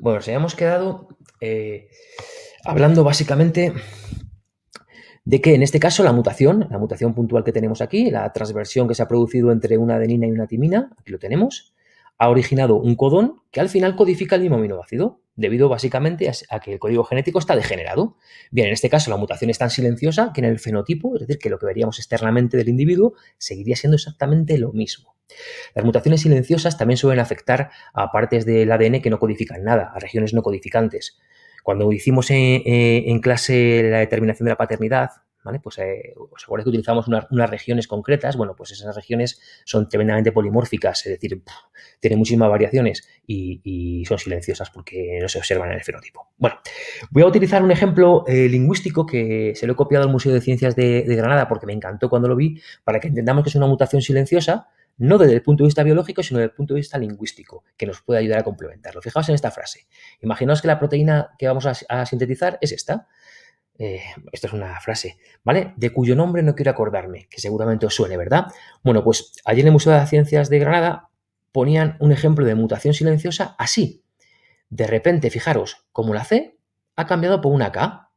Bueno, se habíamos quedado eh, hablando básicamente de que en este caso la mutación, la mutación puntual que tenemos aquí, la transversión que se ha producido entre una adenina y una timina, aquí lo tenemos, ha originado un codón que al final codifica el mismo aminoácido debido básicamente a, que el código genético está degenerado. Bien, en este caso la mutación es tan silenciosa que en el fenotipo, es decir, que lo que veríamos externamente del individuo, seguiría siendo exactamente lo mismo. Las mutaciones silenciosas también suelen afectar a partes del ADN que no codifican nada, a regiones no codificantes. Cuando hicimos eh, eh, en, clase la determinación de la paternidad, ¿Vale? Pues eh, os acordáis que utilizamos unas regiones concretas, bueno, pues esas regiones son tremendamente polimórficas, es decir, tienen muchísimas variaciones y, son silenciosas porque no se observan en el fenotipo. Bueno, voy a utilizar un ejemplo eh, lingüístico que se lo he copiado al Museo de Ciencias de, Granada porque me encantó cuando lo vi, para que entendamos que es una mutación silenciosa, no desde el punto de vista biológico, sino desde el punto de vista lingüístico, que nos puede ayudar a complementarlo. Fijaos en esta frase. Imaginaos que la proteína que vamos a sintetizar es esta. Eh, esto es una frase, ¿vale? De cuyo nombre no quiero acordarme, que seguramente os suene, ¿verdad? Bueno, pues allí en el Museo de Ciencias de Granada ponían un ejemplo de mutación silenciosa así. De repente, fijaros, como la C ha cambiado por una K,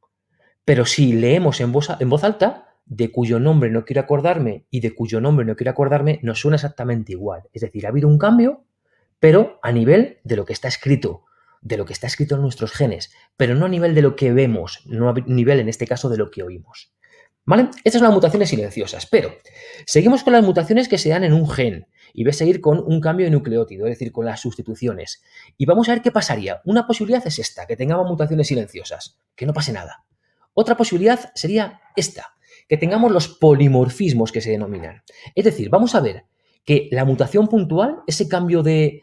pero si leemos en voz, en voz alta, de cuyo nombre no quiero acordarme y de cuyo nombre no quiero acordarme, nos suena exactamente igual. Es decir, ha habido un cambio, pero a nivel de lo que está escrito de lo que está escrito en nuestros genes, pero no a nivel de lo que vemos, no a nivel en este caso de lo que oímos. ¿Vale? Estas son las mutaciones silenciosas, pero seguimos con las mutaciones que se dan en un gen y voy a seguir con un cambio de nucleótido, es decir, con las sustituciones. Y vamos a ver qué pasaría. Una posibilidad es esta, que tengamos mutaciones silenciosas, que no pase nada. Otra posibilidad sería esta, que tengamos los polimorfismos que se denominan. Es decir, vamos a ver que la mutación puntual, ese cambio de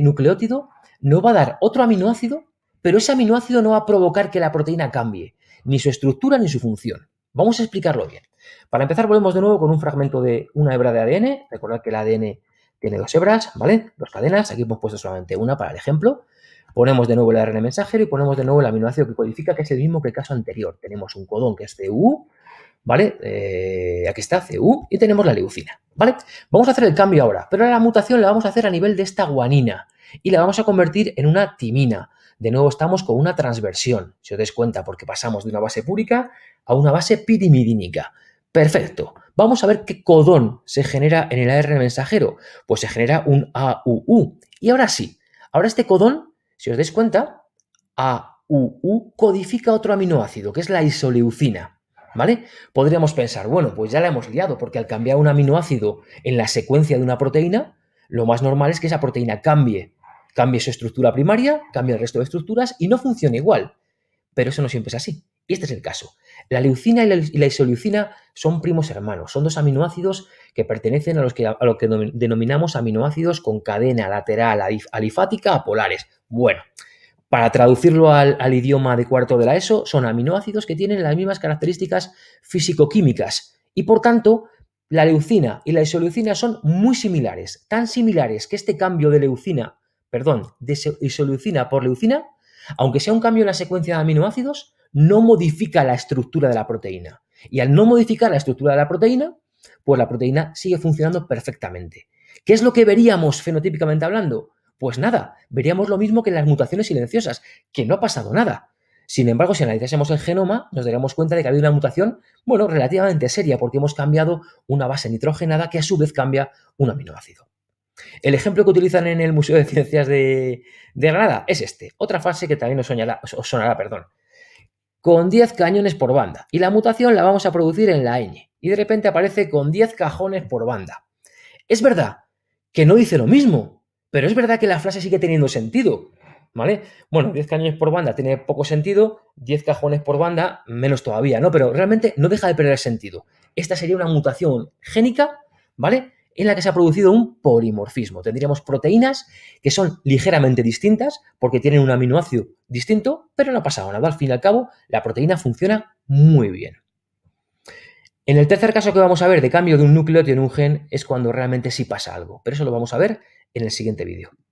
nucleótido, no va a dar otro aminoácido, pero ese aminoácido no va a provocar que la proteína cambie, ni su estructura ni su función. Vamos a explicarlo bien. Para empezar, volvemos de nuevo con un fragmento de una hebra de ADN. Recordad que el ADN tiene dos hebras, ¿vale? Dos cadenas. Aquí hemos puesto solamente una para el ejemplo. Ponemos de nuevo el ARN mensajero y ponemos de nuevo el aminoácido que codifica, que es el mismo que el caso anterior. Tenemos un codón que es CU, ¿vale? Eh, aquí está CU y tenemos la leucina, ¿vale? Vamos a hacer el cambio ahora, pero la mutación la vamos a hacer a nivel de esta guanina y la vamos a convertir en una timina. De nuevo estamos con una transversión, si os dais cuenta, porque pasamos de una base púrica a una base pirimidínica. Perfecto. Vamos a ver qué codón se genera en el AR mensajero. Pues se genera un AUU. Y ahora sí, ahora este codón, si os dais cuenta, AUU codifica otro aminoácido, que es la isoleucina. ¿Vale? Podríamos pensar, bueno, pues ya la hemos liado, porque al cambiar un aminoácido en la secuencia de una proteína, lo más normal es que esa proteína cambie. Cambie su estructura primaria, cambie el resto de estructuras y no funcione igual. Pero eso no siempre es así. Y este es el caso. La leucina y la, isoleucina son primos hermanos, son dos aminoácidos que pertenecen a, los que, a lo que denominamos aminoácidos con cadena lateral alifática a polares. Bueno, para traducirlo al, idioma de cuarto de la ESO, son aminoácidos que tienen las mismas características físico-químicas y por tanto la leucina y la isoleucina son muy similares, tan similares que este cambio de leucina, perdón, de isoleucina por leucina, aunque sea un cambio en la secuencia de aminoácidos, no modifica la estructura de la proteína. Y al no modificar la estructura de la proteína, pues la proteína sigue funcionando perfectamente. ¿Qué es lo que veríamos fenotípicamente hablando? Pues nada, veríamos lo mismo que en las mutaciones silenciosas, que no ha pasado nada. Sin embargo, si analizásemos el genoma, nos daríamos cuenta de que ha habido una mutación, bueno, relativamente seria, porque hemos cambiado una base nitrogenada que a su vez cambia un aminoácido. El ejemplo que utilizan en el Museo de Ciencias de, Granada es este, otra fase que también nos sonará, perdón, con 10 cañones por banda, y la mutación la vamos a producir en la ñ, y de repente aparece con 10 cajones por banda. Es verdad que no dice lo mismo, pero es verdad que la frase sigue teniendo sentido, ¿vale? Bueno, 10 cañones por banda tiene poco sentido, 10 cajones por banda menos todavía, ¿no? Pero realmente no deja de perder sentido. Esta sería una mutación génica, ¿vale? En la que se ha producido un polimorfismo. Tendríamos proteínas que son ligeramente distintas porque tienen un aminoácido distinto, pero no ha pasado nada. Al fin y al cabo, la proteína funciona muy bien. En el tercer caso que vamos a ver de cambio de un nucleótido en un gen es cuando realmente sí pasa algo, pero eso lo vamos a ver en el siguiente vídeo.